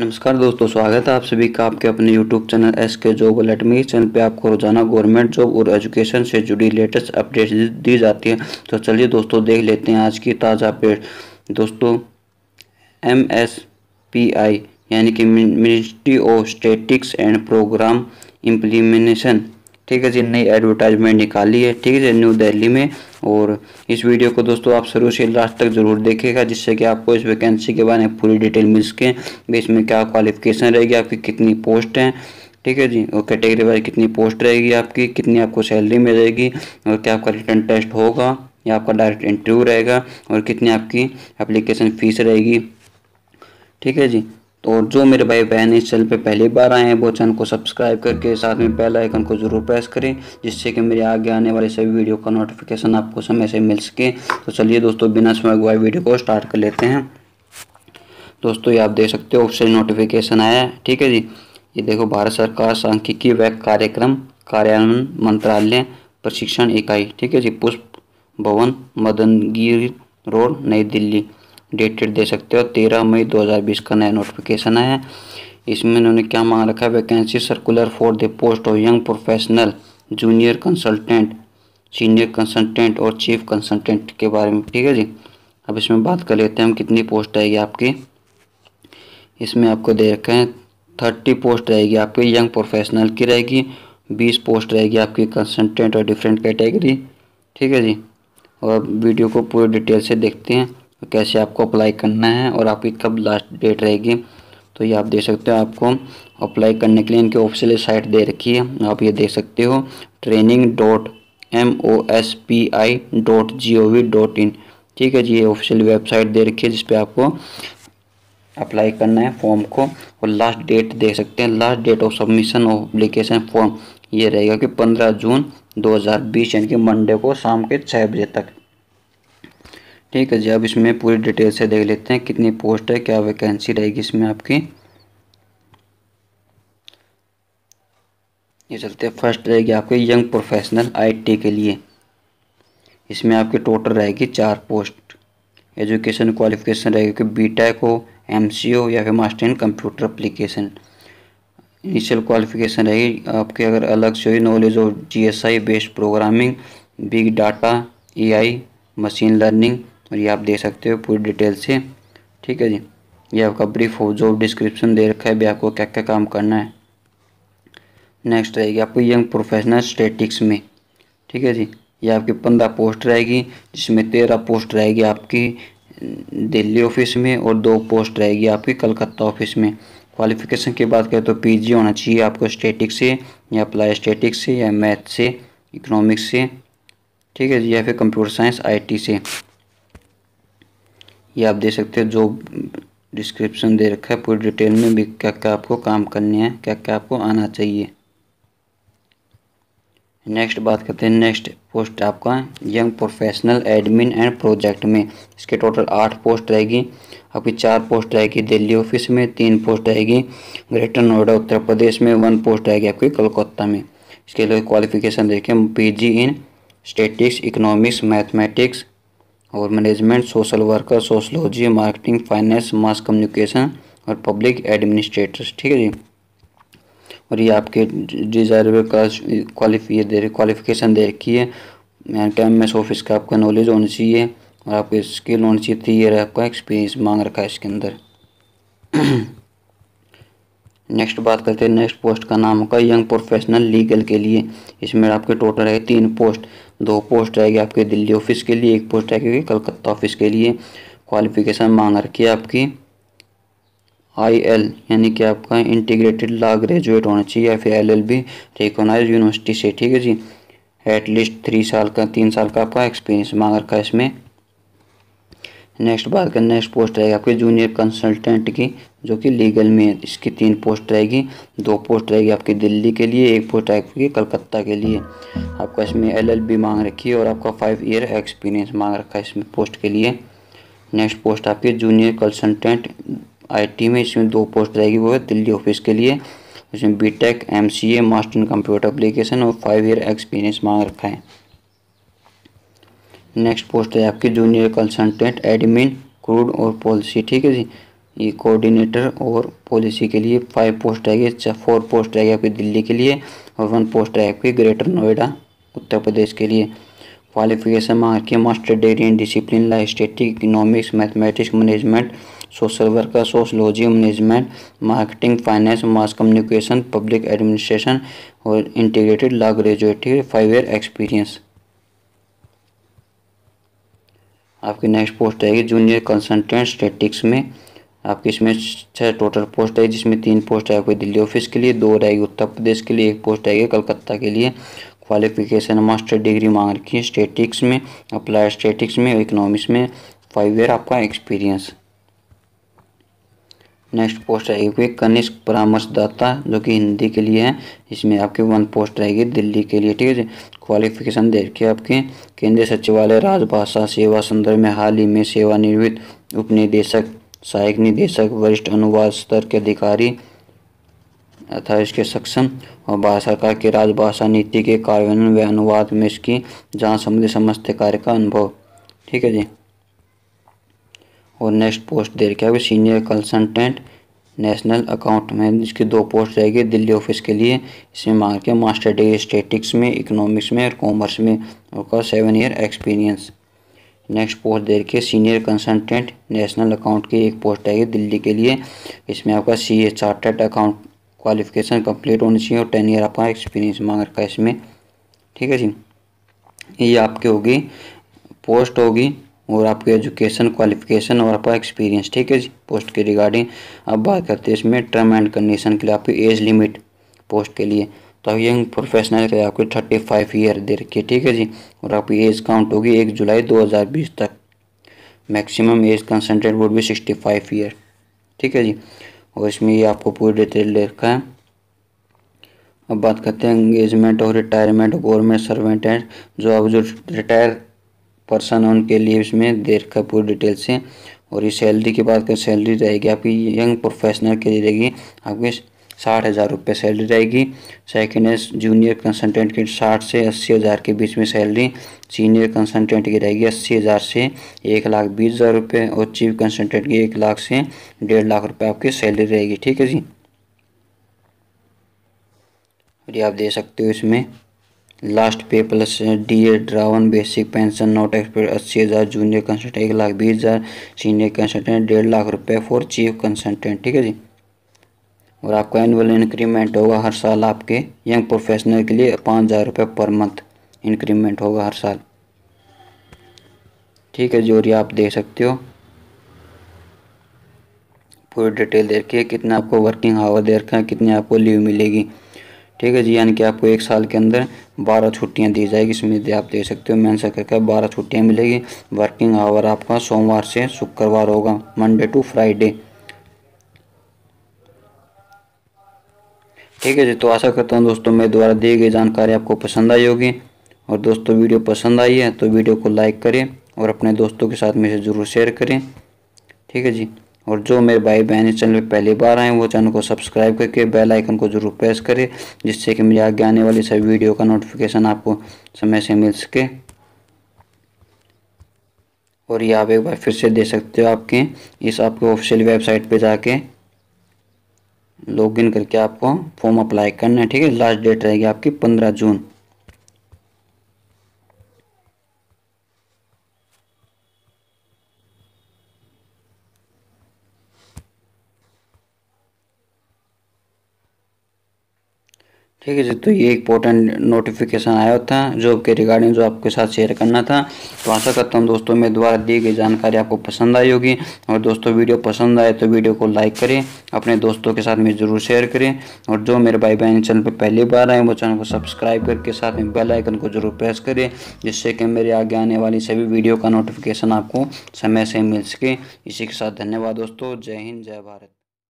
नमस्कार दोस्तों स्वागत है आप सभी का आपके अपने YouTube channel S K job alert channel पे आपको रोजाना गवर्नमेंट जॉब और एजुकेशन से जुड़ी लेटेस्ट अपडेट दी जाती है तो चलिए दोस्तों देख लेते हैं आज की ताज़ा अपडेट दोस्तों एम एस पी आई यानी कि ministry of statistics and program implementation ठीक है जी नई एडवर्टाइजमेंट निकाली है ठीक है जी न्यू दिल्ली में और इस वीडियो को दोस्तों आप शुरू से लास्ट तक ज़रूर देखेगा जिससे कि आपको इस वैकेंसी के बारे में पूरी डिटेल मिल सके इसमें क्या क्वालिफिकेशन रहेगी आपकी कितनी पोस्ट हैं ठीक है जी और कैटेगरी वाइज कितनी पोस्ट रहेगी आपकी कितनी आपको सैलरी मिलेगी और क्या आपका रिटर्न टेस्ट होगा या आपका डायरेक्ट इंटरव्यू रहेगा और कितनी आपकी अप्लीकेशन फ़ीस रहेगी ठीक है जी तो और जो मेरे भाई बहन इस चैनल पे पहली बार आए हैं वो चैनल को सब्सक्राइब करके साथ में पहला आइकन को ज़रूर प्रेस करें जिससे कि मेरे आगे आने वाले सभी वीडियो का नोटिफिकेशन आपको समय से मिल सके तो चलिए दोस्तों बिना समय गुआई वीडियो को स्टार्ट कर लेते हैं दोस्तों ये आप देख सकते हो ऑप्शन नोटिफिकेशन आया है ठीक है जी ये देखो भारत सरकार सांख्यिकी व कार्यक्रम कार्यान्वयन मंत्रालय प्रशिक्षण इकाई ठीक है जी पुष्प भवन मदनगिर रोड नई दिल्ली डेटेड दे सकते हो तेरह मई 2020 का नया नोटिफिकेशन आया है इसमें इन्होंने क्या मांग रखा है vacancy circular for the post of young professional junior consultant senior consultant और चीफ कंसल्टेंट के बारे में ठीक है जी अब इसमें बात कर लेते हैं हम कितनी पोस्ट आएगी आपकी इसमें आपको दे रखे हैं थर्टी पोस्ट रहेगी आपकी यंग प्रोफेशनल की रहेगी बीस पोस्ट रहेगी आपकी कंसल्टेंट और डिफरेंट कैटेगरी ठीक है जी और वीडियो को पूरे डिटेल से देखते हैं तो कैसे आपको अप्लाई करना है और आपकी कब लास्ट डेट रहेगी तो ये आप देख सकते हो आपको अप्लाई करने के लिए इनके ऑफिशियल साइट दे रखी है आप ये देख सकते हो training dot M O S P I dot G O V dot in ठीक है जी ये ऑफिशियल वेबसाइट दे रखी है जिसपे आपको अप्लाई करना है फॉर्म को और लास्ट डेट देख सकते हैं last date of submission of application form ये रहेगा कि पंद्रह जून दो हज़ार बीस यानी कि मंडे को शाम के छः बजे तक ठीक है जी अब इसमें पूरी डिटेल से देख लेते हैं कितनी पोस्ट है क्या वैकेंसी रहेगी इसमें आपकी ये चलते हैं फर्स्ट रहेगी आपके यंग प्रोफेशनल आईटी के लिए इसमें आपकी टोटल रहेगी चार पोस्ट एजुकेशन क्वालिफिकेशन रहेगी कि बी टेक हो एम या फिर master in computer application initial qualification रहेगी आपके अगर अलग से हुई knowledge of G S I based programming big data A I machine learning और ये आप देख सकते हो पूरी डिटेल से ठीक है जी ये आपका ब्रीफ हो जॉब डिस्क्रिप्शन दे रखा है भी आपको क्या क्या काम करना है नेक्स्ट रहेगी आपको यंग प्रोफेशनल स्टेटिक्स में ठीक है जी ये आपकी पंद्रह पोस्ट रहेगी जिसमें तेरह पोस्ट रहेगी आपकी दिल्ली ऑफिस में और दो पोस्ट रहेगी आपकी कलकत्ता ऑफिस में क्वालिफिकेशन की बात करें तो पीजी होना चाहिए आपको स्टेटिक्स से या अप्लाई स्टेटिक्स से या मैथ से इकोनॉमिक्स से ठीक है जी या फिर कंप्यूटर साइंस आईटी से ये आप देख सकते हो जो डिस्क्रिप्शन दे रखा है पूरी डिटेल में भी क्या क्या आपको काम करने हैं क्या क्या आपको आना चाहिए नेक्स्ट बात करते हैं नेक्स्ट पोस्ट आपका young professional admin and project में इसके टोटल आठ पोस्ट रहेगी आपकी चार पोस्ट रहेगी दिल्ली ऑफिस में तीन पोस्ट रहेगी ग्रेटर नोएडा उत्तर प्रदेश में वन पोस्ट रहेगी आपकी कोलकाता में इसके लिए क्वालिफिकेशन देखें P G in statistics economics mathematics और management social worker sociology marketing finance mass communication और पब्लिक एडमिनिस्ट्रेटर्स ठीक है जी और ये आपके डिजायरेबल क्वालिफी दे क्वालिफिकेशन दे रखी है टाइम में ऑफिस का आपका नॉलेज होना चाहिए और आपके स्किल होनी चाहिए थ्री ईयर आपका एक्सपीरियंस मांग रखा है इसके अंदर नेक्स्ट बात करते हैं नेक्स्ट पोस्ट का नाम होगा यंग प्रोफेशनल लीगल के लिए इसमें आपके टोटल है तीन पोस्ट दो पोस्ट आएगी आपके दिल्ली ऑफिस के लिए एक पोस्ट आएगी कलकत्ता ऑफिस के लिए क्वालिफिकेशन मांग रखी है आपकी आई एल यानी कि आपका इंटीग्रेटेड लॉ ग्रेजुएट होना चाहिए या फिर L L B recognise university से ठीक है जी एटलीस्ट थ्री साल का तीन साल का आपका एक्सपीरियंस मांग रखा है इसमें नेक्स्ट बात करें नेक्स्ट पोस्ट रहेगी आपके जूनियर कंसल्टेंट की जो कि लीगल में है इसकी तीन पोस्ट रहेगी दो पोस्ट रहेगी आपकी दिल्ली के लिए एक पोस्ट आपकी कलकत्ता के लिए आपका इसमें एलएलबी मांग रखी है और आपका फाइव ईयर एक्सपीरियंस मांग रखा है इसमें पोस्ट के लिए नेक्स्ट पोस्ट आपकी जूनियर कंसल्टेंट आई में इसमें दो पोस्ट रहेगी वो है दिल्ली ऑफिस के लिए इसमें B tech master in computer application और फाइव ईयर एक्सपीरियंस मांग रखा है नेक्स्ट पोस्ट है आपकी जूनियर कंसल्टेंट एडमिन क्रूड और पॉलिसी ठीक है जी ये कोऑर्डिनेटर और पॉलिसी के लिए फाइव पोस्ट आएगी फोर पोस्ट आएगी आपकी दिल्ली के लिए और वन पोस्ट आएगी आपकी ग्रेटर नोएडा उत्तर प्रदेश के लिए क्वालिफिकेशन में master degree in discipline life statistic economics mathematics management social worker sociology management marketing finance mass communication public administration और integrated law graduate five year experience आपकी नेक्स्ट पोस्ट आएगी junior consultant statistics में आपकी इसमें छः total post है जिसमें तीन पोस्ट है कोई दिल्ली ऑफिस के लिए दो रहेगी उत्तर प्रदेश के लिए एक पोस्ट आएगी कलकत्ता के लिए क्वालिफिकेशन मास्टर डिग्री मांग रखी है स्टेटिक्स में अप्लाई स्टेटिक्स में इकोनॉमिक्स में फाइव ईयर आपका एक्सपीरियंस नेक्स्ट पोस्ट रहेगी कोई कनिष्ठ परामर्शदाता जो कि हिंदी के लिए है इसमें आपकी वन पोस्ट रहेगी दिल्ली के लिए ठीक है क्वालिफिकेशन देखिए आपके केंद्रीय सचिवालय राजभाषा सेवा संदर्भ में हाल ही में सेवानिवृत्त उप निदेशक सहायक निदेशक वरिष्ठ अनुवाद स्तर के अधिकारी अथा इसके सक्षम और भारत सरकार की राजभाषा नीति के कार्यान्वयन व अनुवाद में इसकी जांच संबंधित समस्त कार्य का अनुभव ठीक है जी और नेक्स्ट पोस्ट दे रखा है सीनियर कंसल्टेंट नेशनल अकाउंट में इसकी दो पोस्ट रहेगी दिल्ली ऑफिस के लिए इसमें मांग के मास्टर डिग्री स्टेटिक्स में इकोनॉमिक्स में और कॉमर्स में उनका seven year experience next post दे रखिए सीनियर कंसल्टेंट नेशनल अकाउंट की एक पोस्ट आएगी दिल्ली के लिए इसमें आपका C A chartered account qualification complete होनी चाहिए और टेन ईयर आपका एक्सपीरियंस मांग रखा है इसमें ठीक है जी ये आपकी होगी पोस्ट होगी और आपकी एजुकेशन क्वालिफिकेशन और आपका एक्सपीरियंस ठीक है जी पोस्ट के रिगार्डिंग अब बात करते हैं इसमें टर्म एंड कंडीशन के लिए आपकी एज लिमिट पोस्ट के लिए तो यंग प्रोफेशनल के आपकी थर्टी फाइव ईयर दे रखी है ठीक है जी और आपकी एज काउंट होगी एक जुलाई दो हज़ार बीस तक मैक्सिमम एज कंसनट्रेट वुड भी सिक्सटी फाइव ईयर ठीक है जी और इसमें ये आपको पूरी डिटेल दे रखा है अब बात करते हैं एंगेजमेंट और रिटायरमेंट गवर्नमेंट सर्वेंट एंड जो अब जो रिटायर पर्सन उनके लिए इसमें कर पूरी डिटेल से और ये सैलरी की बात करें सैलरी रहेगी आपकी यंग प्रोफेशनल के लिए रहेगी आपकी साठ हज़ार रुपये सैलरी रहेगी सेकेंड है जूनियर कंसल्टेंट की साठ से अस्सी हज़ार के बीच में सैलरी सीनियर कंसल्टेंट की रहेगी अस्सी हज़ार से एक लाख बीस हज़ार रुपये और चीफ कंसल्टेंट की एक लाख से डेढ़ लाख रुपये आपकी सैलरी रहेगी ठीक है जी और ये आप दे सकते हो इसमें last pay plus D A drawn basic pension not expect अस्सी हज़ार जूनियर कंसल्टेंट एक लाख बीस हज़ार सीनियर कंसल्टेंट डेढ़ लाख रुपए फॉर चीफ कंसल्टेंट ठीक है जी और आपका एनुअल इंक्रीमेंट होगा हर साल आपके यंग प्रोफेशनल के लिए पाँच हज़ार रुपये पर मंथ इंक्रीमेंट होगा हर साल ठीक है जो आप देख सकते हो पूरी डिटेल देखिए कितना आपको वर्किंग आवर दे रखा है कितनी आपको लीव मिलेगी ठीक है जी यानी कि आपको एक साल के अंदर बारह छुट्टियां दी जाएगी इसमें आप दे सकते हो मेंशन करके बारह छुट्टियां मिलेगी वर्किंग आवर आपका सोमवार से शुक्रवार होगा मंडे टू फ्राइडे ठीक है जी तो आशा करता हूँ दोस्तों मेरे द्वारा दी गई जानकारी आपको पसंद आई होगी और दोस्तों वीडियो पसंद आई है तो वीडियो को लाइक करें और अपने दोस्तों के साथ में इसे ज़रूर शेयर करें ठीक है जी और जो मेरे भाई बहन इस चैनल पर पहली बार आए वो चैनल को सब्सक्राइब करके बेल आइकन को जरूर प्रेस करें जिससे कि मुझे आगे आने वाली सभी वीडियो का नोटिफिकेशन आपको समय से मिल सके और ये आप एक बार फिर से दे सकते हो आपके इस आपके ऑफिशियल वेबसाइट पे जाके लॉगिन करके आपको फॉर्म अप्लाई करना है ठीक है लास्ट डेट रहेगी आपकी पंद्रह जून ठीक है जी तो ये इंपॉर्टेंट नोटिफिकेशन आया था जॉब के रिगार्डिंग जो आपके साथ शेयर करना था तो आशा करता हूँ दोस्तों मेरे द्वारा दी गई जानकारी आपको पसंद आई होगी और दोस्तों वीडियो पसंद आए तो वीडियो को लाइक करें अपने दोस्तों के साथ में ज़रूर शेयर करें और जो मेरे भाई बहन चैनल पर पहली बार आए वो चैनल को सब्सक्राइब करके साथ में बेल आइकन को जरूर प्रेस करें जिससे कि मेरे आगे आने वाली सभी वीडियो का नोटिफिकेशन आपको समय से मिल सके इसी के साथ धन्यवाद दोस्तों जय हिंद जय भारत